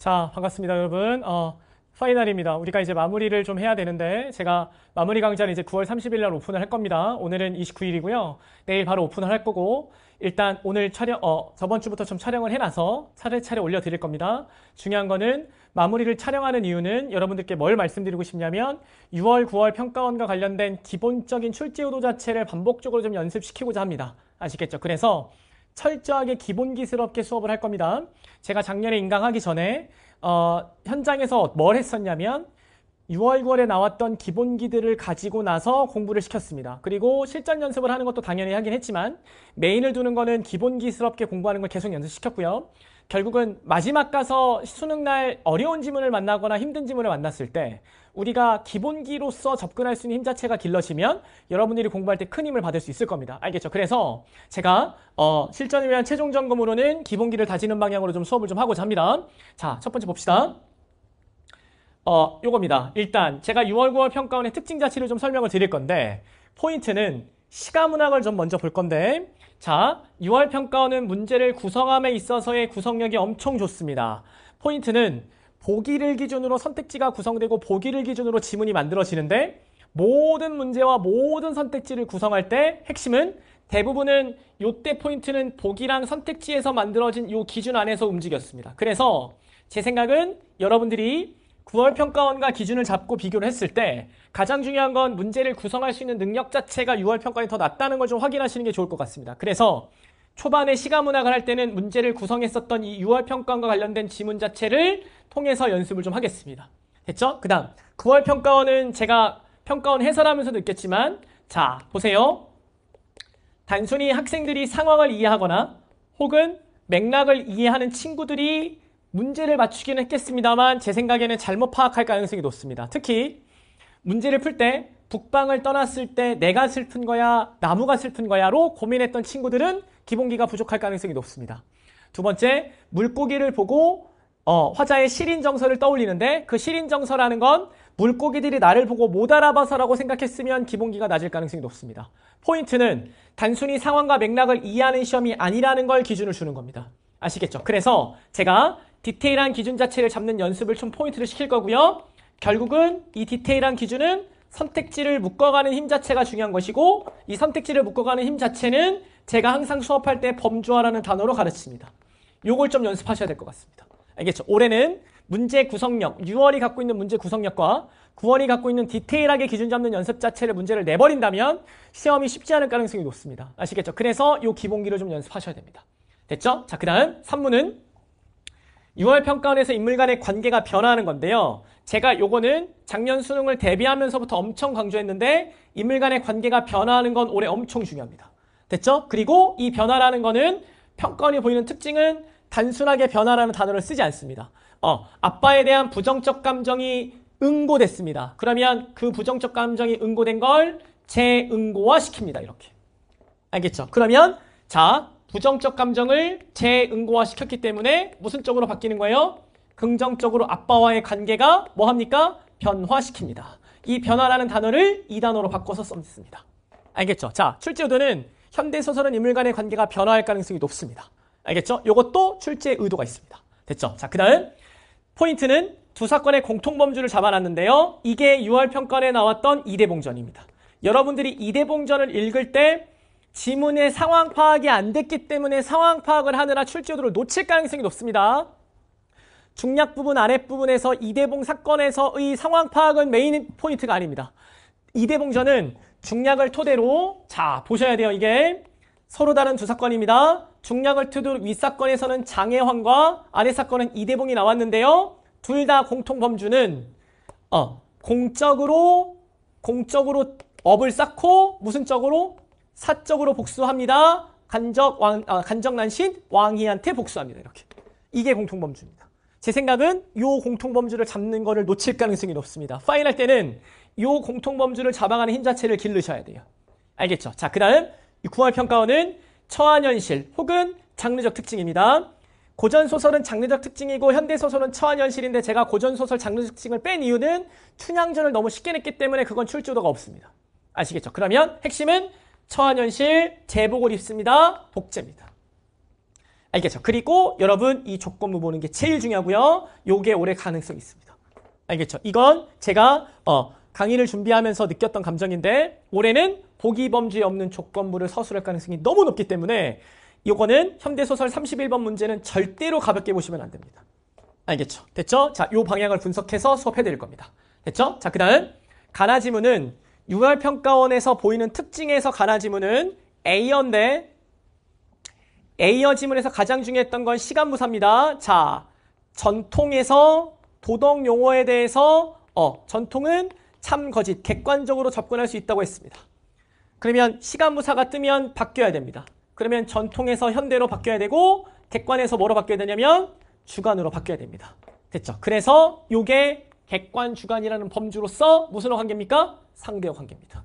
자, 반갑습니다, 여러분. 어, 파이널입니다. 우리가 이제 마무리를 좀 해야 되는데 제가 마무리 강좌는 이제 9월 30일 날 오픈을 할 겁니다. 오늘은 29일이고요. 내일 바로 오픈을 할 거고 일단 오늘 촬영 어, 저번 주부터 좀 촬영을 해놔서 차례차례 올려드릴 겁니다. 중요한 거는 마무리를 촬영하는 이유는 여러분들께 뭘 말씀드리고 싶냐면 6월, 9월 평가원과 관련된 기본적인 출제 의도 자체를 반복적으로 좀 연습시키고자 합니다. 아시겠죠? 그래서 철저하게 기본기스럽게 수업을 할 겁니다. 제가 작년에 인강하기 전에 어, 현장에서 뭘 했었냐면 6월, 9월에 나왔던 기본기들을 가지고 나서 공부를 시켰습니다. 그리고 실전 연습을 하는 것도 당연히 하긴 했지만 메인을 두는 거는 기본기스럽게 공부하는 걸 계속 연습시켰고요. 결국은 마지막 가서 수능날 어려운 지문을 만나거나 힘든 지문을 만났을 때 우리가 기본기로서 접근할 수 있는 힘 자체가 길러지면 여러분들이 공부할 때 큰 힘을 받을 수 있을 겁니다. 알겠죠? 그래서 제가 어, 실전을 위한 최종 점검으로는 기본기를 다지는 방향으로 좀 수업을 좀 하고자 합니다. 자, 첫 번째 봅시다. 어, 요겁니다. 일단 제가 6월 9월 평가원의 특징 자체를 좀 설명을 드릴 건데 포인트는 시가문학을좀 먼저 볼 건데 자, 6월 평가원은 문제를 구성함에 있어서의 구성력이 엄청 좋습니다. 포인트는 보기를 기준으로 선택지가 구성되고 보기를 기준으로 지문이 만들어지는데 모든 문제와 모든 선택지를 구성할 때 핵심은 대부분은 요 때 포인트는 보기랑 선택지에서 만들어진 요 기준 안에서 움직였습니다. 그래서 제 생각은 여러분들이 9월 평가원과 기준을 잡고 비교를 했을 때 가장 중요한 건 문제를 구성할 수 있는 능력 자체가 6월 평가에더낮다는걸 좀 확인하시는 게 좋을 것 같습니다. 그래서 초반에 시가 문학을 할 때는 문제를 구성했었던 이 6월 평가원과 관련된 지문 자체를 통해서 연습을 좀 하겠습니다. 됐죠? 그 다음 9월 평가원은 제가 평가원 해설하면서도 있겠지만 자 보세요. 단순히 학생들이 상황을 이해하거나 혹은 맥락을 이해하는 친구들이 문제를 맞추기는 했겠습니다만 제 생각에는 잘못 파악할 가능성이 높습니다. 특히 문제를 풀 때 북방을 떠났을 때 내가 슬픈 거야 나무가 슬픈 거야로 고민했던 친구들은 기본기가 부족할 가능성이 높습니다. 두 번째, 물고기를 보고 어, 화자의 시린 정서를 떠올리는데 그 시린 정서라는 건 물고기들이 나를 보고 못 알아봐서라고 생각했으면 기본기가 낮을 가능성이 높습니다. 포인트는 단순히 상황과 맥락을 이해하는 시험이 아니라는 걸 기준을 주는 겁니다. 아시겠죠? 그래서 제가 디테일한 기준 자체를 잡는 연습을 좀 포인트를 시킬 거고요. 결국은 이 디테일한 기준은 선택지를 묶어가는 힘 자체가 중요한 것이고 이 선택지를 묶어가는 힘 자체는 제가 항상 수업할 때 범주화라는 단어로 가르칩니다. 요걸 좀 연습하셔야 될 것 같습니다. 알겠죠? 올해는 문제 구성력, 6월이 갖고 있는 문제 구성력과 9월이 갖고 있는 디테일하게 기준 잡는 연습 자체를 문제를 내버린다면 시험이 쉽지 않을 가능성이 높습니다. 아시겠죠? 그래서 이 기본기를 좀 연습하셔야 됩니다. 됐죠? 자, 그 다음 3문은 6월 평가원에서 인물 간의 관계가 변화하는 건데요. 제가 요거는 작년 수능을 대비하면서부터 엄청 강조했는데 인물 간의 관계가 변화하는 건 올해 엄청 중요합니다. 됐죠? 그리고 이 변화라는 거는 평가이 보이는 특징은 단순하게 변화라는 단어를 쓰지 않습니다. 어, 아빠에 대한 부정적 감정이 응고됐습니다. 그러면 그 부정적 감정이 응고된 걸 재응고화 시킵니다. 이렇게. 알겠죠? 그러면 자, 부정적 감정을 재응고화 시켰기 때문에 무슨 쪽으로 바뀌는 거예요? 긍정적으로 아빠와의 관계가 뭐 합니까? 변화시킵니다. 이 변화라는 단어를 이 단어로 바꿔서 썼습니다. 알겠죠? 자, 출제도는 현대 소설은 인물 간의 관계가 변화할 가능성이 높습니다. 알겠죠? 요것도 출제 의도가 있습니다. 됐죠? 자, 그 다음 포인트는 두 사건의 공통범주를 잡아놨는데요. 이게 6월 평가에 나왔던 이대봉전입니다. 여러분들이 이대봉전을 읽을 때 지문의 상황 파악이 안 됐기 때문에 상황 파악을 하느라 출제도를 놓칠 가능성이 높습니다. 중략 부분 아랫부분에서 이대봉 사건에서의 상황 파악은 메인 포인트가 아닙니다. 이대봉전은 중략을 토대로 자 보셔야 돼요 이게 서로 다른 두 사건입니다. 중략을 토대로 윗사건에서는 장애환과 아래사건은 이대봉이 나왔는데요. 둘 다 공통범주는 어, 공적으로 공적으로 업을 쌓고 무슨 적으로 사적으로 복수합니다. 간적 왕 아, 간적 난신 왕희한테 복수합니다. 이렇게 이게 공통범주입니다. 제 생각은 요 공통범주를 잡는 거를 놓칠 가능성이 높습니다. 파인할 때는 요 공통범주를 잡아가는 힘 자체를 길르셔야 돼요. 알겠죠? 자, 그 다음 구월평가원은 처한현실 혹은 장르적 특징입니다. 고전소설은 장르적 특징이고 현대소설은 처한현실인데 제가 고전소설 장르적 특징을 뺀 이유는 춘향전을 너무 쉽게 냈기 때문에 그건 출조도가 없습니다. 아시겠죠? 그러면 핵심은 처한현실 제복을 입습니다. 복제입니다. 알겠죠? 그리고 여러분 이 조건부 보는 게 제일 중요하고요. 요게 올해 가능성이 있습니다. 알겠죠? 이건 제가 어, 강의를 준비하면서 느꼈던 감정인데 올해는 보기 범죄 없는 조건부를 서술할 가능성이 너무 높기 때문에 이거는 현대소설 31번 문제는 절대로 가볍게 보시면 안 됩니다. 알겠죠? 됐죠? 자, 요 방향을 분석해서 수업해 드릴 겁니다. 됐죠? 자, 그 다음 가나지문은 육아 평가원에서 보이는 특징에서 가나지문은 A어인데 A어 지문에서 가장 중요했던 건 시간 부사입니다. 자, 전통에서 도덕 용어에 대해서 어, 전통은 참 거짓, 객관적으로 접근할 수 있다고 했습니다. 그러면 시간부사가 뜨면 바뀌어야 됩니다. 그러면 전통에서 현대로 바뀌어야 되고 객관에서 뭐로 바뀌어야 되냐면 주관으로 바뀌어야 됩니다. 됐죠? 그래서 이게 객관 주관이라는 범주로서 무슨 관계입니까? 상대어 관계입니다.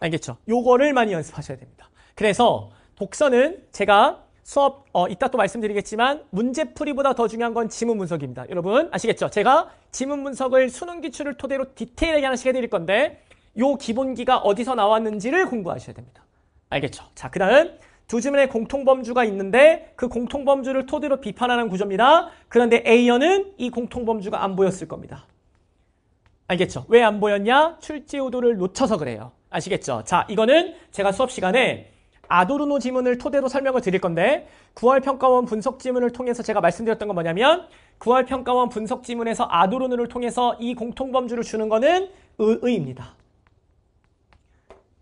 알겠죠? 요거를 많이 연습하셔야 됩니다. 그래서 독서는 제가 수업 어, 이따 또 말씀드리겠지만 문제풀이보다 더 중요한 건 지문 분석입니다. 여러분 아시겠죠? 제가 지문 분석을 수능 기출을 토대로 디테일하게 하나씩 해드릴 건데 요 기본기가 어디서 나왔는지를 공부하셔야 됩니다. 알겠죠? 자, 그 다음 두 지문의 공통범주가 있는데 그 공통범주를 토대로 비판하는 구조입니다. 그런데 A연은 이 공통범주가 안 보였을 겁니다. 알겠죠? 왜 안 보였냐? 출제 의도를 놓쳐서 그래요. 아시겠죠? 자, 이거는 제가 수업 시간에 아도르노 지문을 토대로 설명을 드릴 건데 9월 평가원 분석 지문을 통해서 제가 말씀드렸던 건 뭐냐면 9월 평가원 분석 지문에서 아도르노를 통해서 이 공통범주를 주는 거는 의의입니다.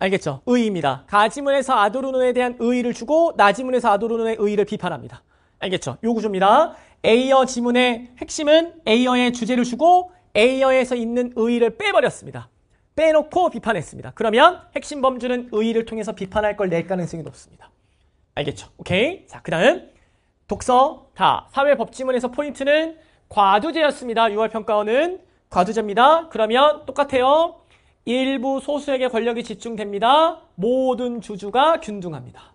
알겠죠? 의의입니다. 가지문에서 아도르노에 대한 의의를 주고 나지문에서 아도르노의 의의를 비판합니다. 알겠죠? 요 구조입니다. A어 지문의 핵심은 A어의 주제를 주고 A어에서 있는 의의를 빼버렸습니다. 빼놓고 비판했습니다. 그러면 핵심 범주는 의의를 통해서 비판할 걸 낼 가능성이 높습니다. 알겠죠? 오케이. 자, 그 다음 독서 다 사회 법지문에서 포인트는 과주제였습니다. 6월 평가원은 과주제입니다. 그러면 똑같아요. 일부 소수에게 권력이 집중됩니다. 모든 주주가 균등합니다.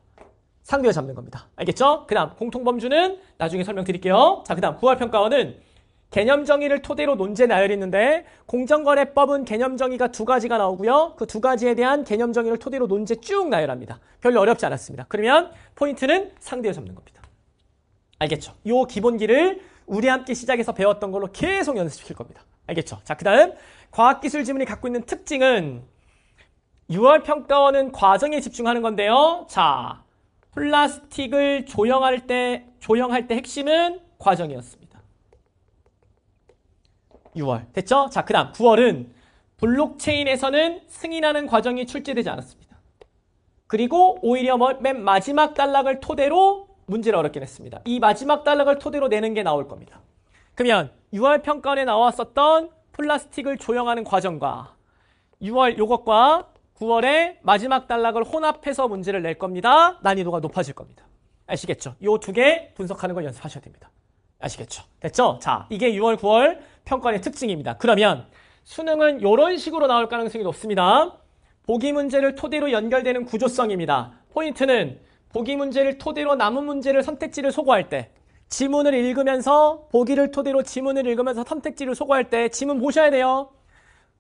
상대를 잡는 겁니다. 알겠죠? 그 다음 공통범주는 나중에 설명드릴게요. 자, 그 다음 9월 평가원은 개념 정의를 토대로 논제 나열했는데 공정거래법은 개념 정의가 두 가지가 나오고요. 그 두 가지에 대한 개념 정의를 토대로 논제 쭉 나열합니다. 별로 어렵지 않았습니다. 그러면 포인트는 상대에 잡는 겁니다. 알겠죠? 요 기본기를 우리 함께 시작해서 배웠던 걸로 계속 연습시킬 겁니다. 알겠죠? 자, 그 다음 과학기술지문이 갖고 있는 특징은 6월 평가원은 과정에 집중하는 건데요. 자, 플라스틱을 조형할 때, 조형할 때 핵심은 과정이었습니다. 6월. 됐죠? 자, 그 다음 9월은 블록체인에서는 승인하는 과정이 출제되지 않았습니다. 그리고 오히려 뭐 맨 마지막 단락을 토대로 문제를 어렵게 냈습니다. 이 마지막 단락을 토대로 내는 게 나올 겁니다. 그러면 6월 평가원에 나왔었던 플라스틱을 조형하는 과정과 6월 요것과 9월에 마지막 단락을 혼합해서 문제를 낼 겁니다. 난이도가 높아질 겁니다. 아시겠죠? 이 두 개 분석하는 걸 연습하셔야 됩니다. 아시겠죠? 됐죠? 자, 이게 6월, 9월 평가의 특징입니다. 그러면 수능은 이런 식으로 나올 가능성이 높습니다. 보기 문제를 토대로 연결되는 구조성입니다. 포인트는 보기 문제를 토대로 남은 문제를 선택지를 소거할 때 지문을 읽으면서 보기를 토대로 지문을 읽으면서 선택지를 소거할 때 지문 보셔야 돼요.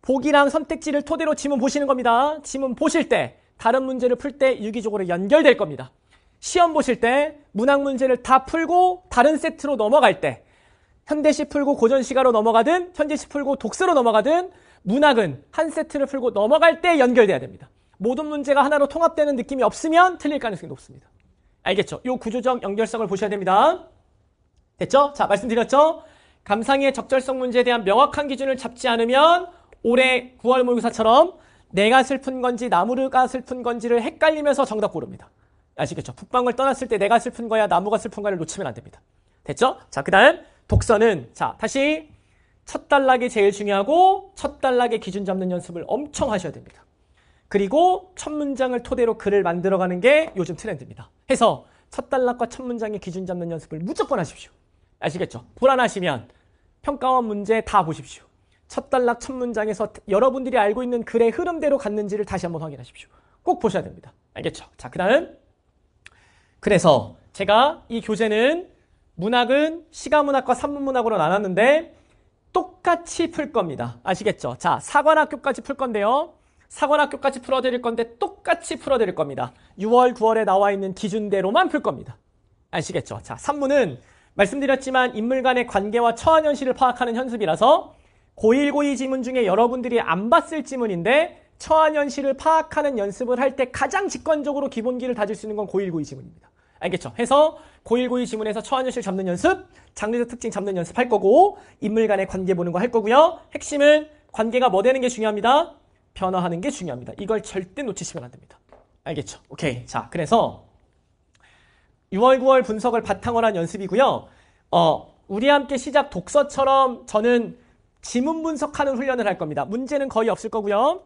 보기랑 선택지를 토대로 지문 보시는 겁니다. 지문 보실 때 다른 문제를 풀 때 유기적으로 연결될 겁니다. 시험 보실 때 문학 문제를 다 풀고 다른 세트로 넘어갈 때 현대시 풀고 고전시가로 넘어가든 현대시 풀고 독서로 넘어가든 문학은 한 세트를 풀고 넘어갈 때 연결돼야 됩니다. 모든 문제가 하나로 통합되는 느낌이 없으면 틀릴 가능성이 높습니다. 알겠죠? 요 구조적 연결성을 보셔야 됩니다. 됐죠? 자, 말씀드렸죠? 감상의 적절성 문제에 대한 명확한 기준을 잡지 않으면 올해 9월 모의고사처럼 내가 슬픈 건지 나무가 슬픈 건지를 헷갈리면서 정답 고릅니다. 아시겠죠? 북방을 떠났을 때 내가 슬픈 거야 나무가 슬픈 거야를 놓치면 안 됩니다. 됐죠? 자, 그 다음 독서는 자 다시 첫 단락이 제일 중요하고 첫 단락의 기준 잡는 연습을 엄청 하셔야 됩니다. 그리고 첫 문장을 토대로 글을 만들어가는 게 요즘 트렌드입니다. 해서 첫 단락과 첫 문장의 기준 잡는 연습을 무조건 하십시오. 아시겠죠? 불안하시면 평가원 문제 다 보십시오. 첫 단락 첫 문장에서 여러분들이 알고 있는 글의 흐름대로 갔는지를 다시 한번 확인하십시오. 꼭 보셔야 됩니다. 알겠죠? 자, 그 다음. 그래서 제가 이 교재는 문학은 시가문학과 산문문학으로 나눴는데 똑같이 풀 겁니다. 아시겠죠? 자, 사관학교까지 풀 건데요. 사관학교까지 풀어드릴 건데 똑같이 풀어드릴 겁니다. 6월, 9월에 나와 있는 기준대로만 풀 겁니다. 아시겠죠? 자, 산문은 말씀드렸지만 인물 간의 관계와 처한현실을 파악하는 현습이라서 고1, 고2 지문 중에 여러분들이 안 봤을 지문인데 처한현실을 파악하는 연습을 할 때 가장 직관적으로 기본기를 다질 수 있는 건 고1, 고2 지문입니다. 알겠죠? 해서 고1, 고2 지문에서 처한현실 잡는 연습, 장르적 특징 잡는 연습 할 거고 인물 간의 관계 보는 거 할 거고요. 핵심은 관계가 뭐 되는 게 중요합니다. 변화하는 게 중요합니다. 이걸 절대 놓치시면 안 됩니다. 알겠죠? 오케이. 자, 그래서 6월, 9월 분석을 바탕으로 한 연습이고요. 어, 우리 함께 시작 독서처럼 저는 지문 분석하는 훈련을 할 겁니다. 문제는 거의 없을 거고요.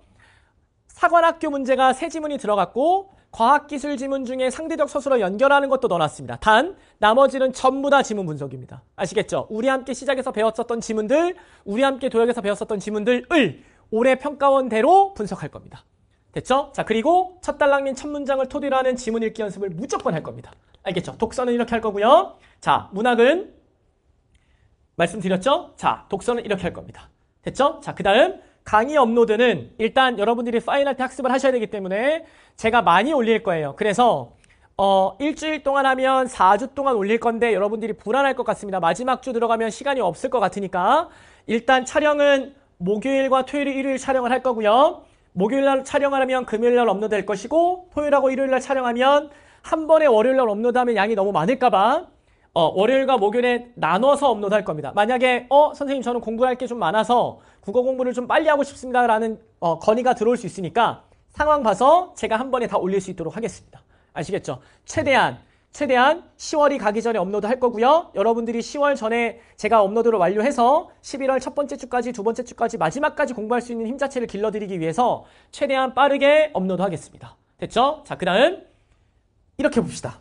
사관학교 문제가 세 지문이 들어갔고 과학기술 지문 중에 상대적 서술어 연결하는 것도 넣어놨습니다. 단 나머지는 전부 다 지문 분석입니다. 아시겠죠? 우리 함께 시작해서 배웠었던 지문들, 우리 함께 도역에서 배웠었던 지문들을 올해 평가원대로 분석할 겁니다. 됐죠? 자 그리고 첫단락및 첫 문장을 토대로 하는 지문 읽기 연습을 무조건 할 겁니다. 알겠죠? 독서는 이렇게 할 거고요. 자 문학은 말씀드렸죠? 자 독서는 이렇게 할 겁니다. 됐죠? 자그 다음 강의 업로드는 일단 여러분들이 파이널 때 학습을 하셔야 되기 때문에 제가 많이 올릴 거예요. 그래서 어, 일주일 동안 하면 4주 동안 올릴 건데 여러분들이 불안할 것 같습니다. 마지막 주 들어가면 시간이 없을 것 같으니까 일단 촬영은 목요일과 토요일, 일요일 촬영을 할 거고요. 목요일 날 촬영을 하면 금요일 날 업로드 될 것이고 토요일하고 일요일 날 촬영하면 한 번에 월요일 날 업로드하면 양이 너무 많을까 봐 어, 월요일과 목요일에 나눠서 업로드할 겁니다. 만약에 어 선생님 저는 공부할 게 좀 많아서 국어 공부를 좀 빨리 하고 싶습니다라는 어, 건의가 들어올 수 있으니까 상황 봐서 제가 한 번에 다 올릴 수 있도록 하겠습니다. 아시겠죠? 최대한 최대한 10월이 가기 전에 업로드 할 거고요. 여러분들이 10월 전에 제가 업로드를 완료해서 11월 첫 번째 주까지 두 번째 주까지 마지막까지 공부할 수 있는 힘 자체를 길러드리기 위해서 최대한 빠르게 업로드 하겠습니다. 됐죠? 자, 그 다음 이렇게 봅시다.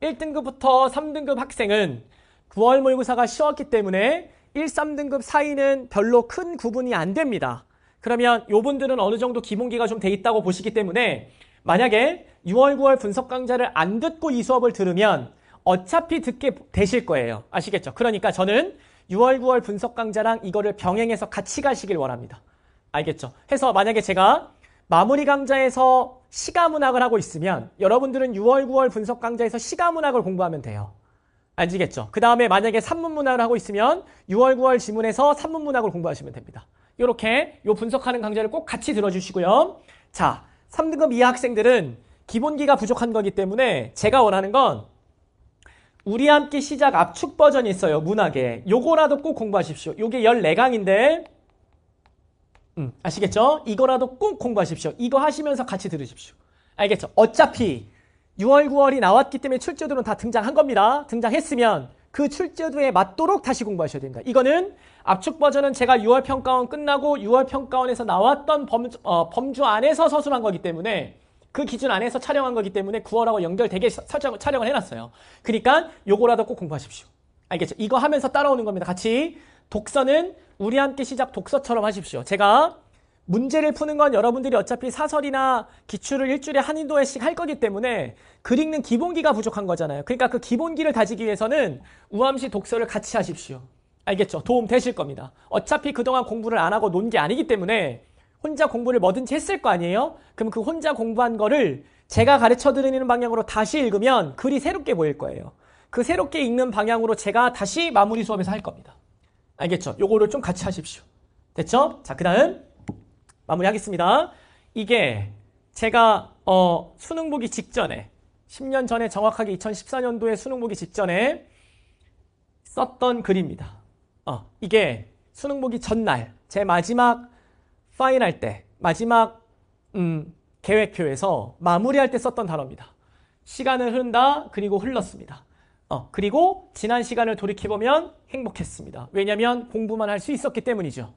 1등급부터 3등급 학생은 9월 모의고사가 쉬웠기 때문에 1, 3등급 사이는 별로 큰 구분이 안 됩니다. 그러면 요분들은 어느 정도 기본기가 좀 돼 있다고 보시기 때문에 만약에 6월, 9월 분석 강좌를 안 듣고 이 수업을 들으면 어차피 듣게 되실 거예요. 아시겠죠? 그러니까 저는 6월, 9월 분석 강좌랑 이거를 병행해서 같이 가시길 원합니다. 알겠죠? 해서 만약에 제가 마무리 강좌에서 시가문학을 하고 있으면 여러분들은 6월, 9월 분석 강좌에서 시가문학을 공부하면 돼요. 아시겠죠? 그 다음에 만약에 산문문학을 하고 있으면 6월, 9월 지문에서 산문문학을 공부하시면 됩니다. 이렇게 요 분석하는 강좌를 꼭 같이 들어주시고요. 자, 3등급 이하 학생들은 기본기가 부족한 거기 때문에 제가 원하는 건 우리 함께 시작 압축 버전이 있어요. 문학에. 요거라도 꼭 공부하십시오. 요게 14강인데 음, 아시겠죠? 이거라도 꼭 공부하십시오. 이거 하시면서 같이 들으십시오. 알겠죠? 어차피 6월, 9월이 나왔기 때문에 출제도는 다 등장한 겁니다. 등장했으면 그 출제도에 맞도록 다시 공부하셔야 됩니다. 이거는 압축 버전은 제가 6월 평가원 끝나고 6월 평가원에서 나왔던 범, 어, 범주 안에서 서술한 거기 때문에 그 기준 안에서 촬영한 거기 때문에 9월하고 연결되게 설정, 촬영을 해놨어요. 그러니까 요거라도 꼭 공부하십시오. 알겠죠? 이거 하면서 따라오는 겁니다. 같이 독서는 우리 함께 시작 독서처럼 하십시오. 제가 문제를 푸는 건 여러분들이 어차피 사설이나 기출을 일주일에 한인도 에씩할 거기 때문에 글 읽는 기본기가 부족한 거잖아요. 그러니까 그 기본기를 다지기 위해서는 우암시 독서를 같이 하십시오. 알겠죠? 도움 되실 겁니다. 어차피 그동안 공부를 안 하고 논 게 아니기 때문에 혼자 공부를 뭐든지 했을 거 아니에요? 그럼 그 혼자 공부한 거를 제가 가르쳐 드리는 방향으로 다시 읽으면 글이 새롭게 보일 거예요. 그 새롭게 읽는 방향으로 제가 다시 마무리 수업에서 할 겁니다. 알겠죠? 요거를 좀 같이 하십시오. 됐죠? 자, 그 다음 마무리하겠습니다. 이게 제가 어, 수능 보기 직전에 10년 전에 정확하게 2014년도에 수능 보기 직전에 썼던 글입니다. 어, 이게 수능 보기 전날 제 마지막 파인 할 때, 마지막 음, 계획표에서 마무리할 때 썼던 단어입니다. 시간을 흐른다, 그리고 흘렀습니다. 어, 그리고 지난 시간을 돌이켜보면 행복했습니다. 왜냐하면 공부만 할 수 있었기 때문이죠.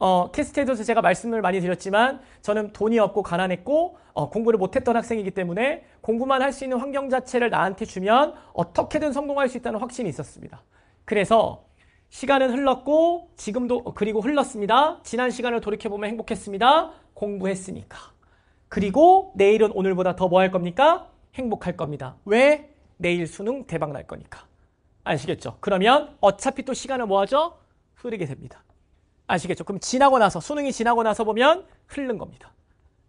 어, 캐스트에서 제가 말씀을 많이 드렸지만 저는 돈이 없고 가난했고 어, 공부를 못했던 학생이기 때문에 공부만 할 수 있는 환경 자체를 나한테 주면 어떻게든 성공할 수 있다는 확신이 있었습니다. 그래서 시간은 흘렀고 지금도 어, 그리고 흘렀습니다. 지난 시간을 돌이켜보면 행복했습니다. 공부했으니까. 그리고 내일은 오늘보다 더 뭐 할 겁니까? 행복할 겁니다. 왜? 내일 수능 대박 날 거니까. 아시겠죠? 그러면 어차피 또 시간을 모아죠 흐르게 됩니다. 아시겠죠? 그럼 지나고 나서 수능이 지나고 나서 보면 흐른 겁니다.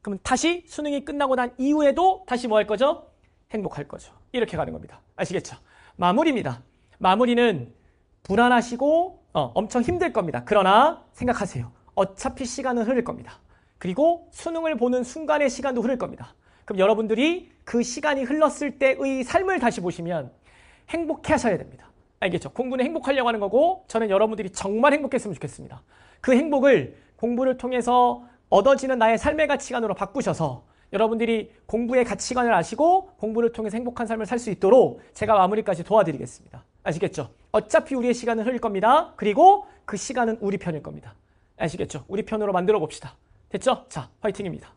그럼 다시 수능이 끝나고 난 이후에도 다시 뭐 할 거죠? 행복할 거죠. 이렇게 가는 겁니다. 아시겠죠? 마무리입니다. 마무리는 불안하시고 어, 엄청 힘들 겁니다. 그러나 생각하세요. 어차피 시간은 흐를 겁니다. 그리고 수능을 보는 순간의 시간도 흐를 겁니다. 그럼 여러분들이 그 시간이 흘렀을 때의 삶을 다시 보시면 행복해 하셔야 됩니다. 알겠죠? 공부는 행복하려고 하는 거고 저는 여러분들이 정말 행복했으면 좋겠습니다. 그 행복을 공부를 통해서 얻어지는 나의 삶의 가치관으로 바꾸셔서 여러분들이 공부의 가치관을 아시고 공부를 통해서 행복한 삶을 살 수 있도록 제가 마무리까지 도와드리겠습니다. 아시겠죠? 어차피 우리의 시간은 흘릴 겁니다. 그리고 그 시간은 우리 편일 겁니다. 아시겠죠? 우리 편으로 만들어 봅시다. 됐죠? 자, 화이팅입니다.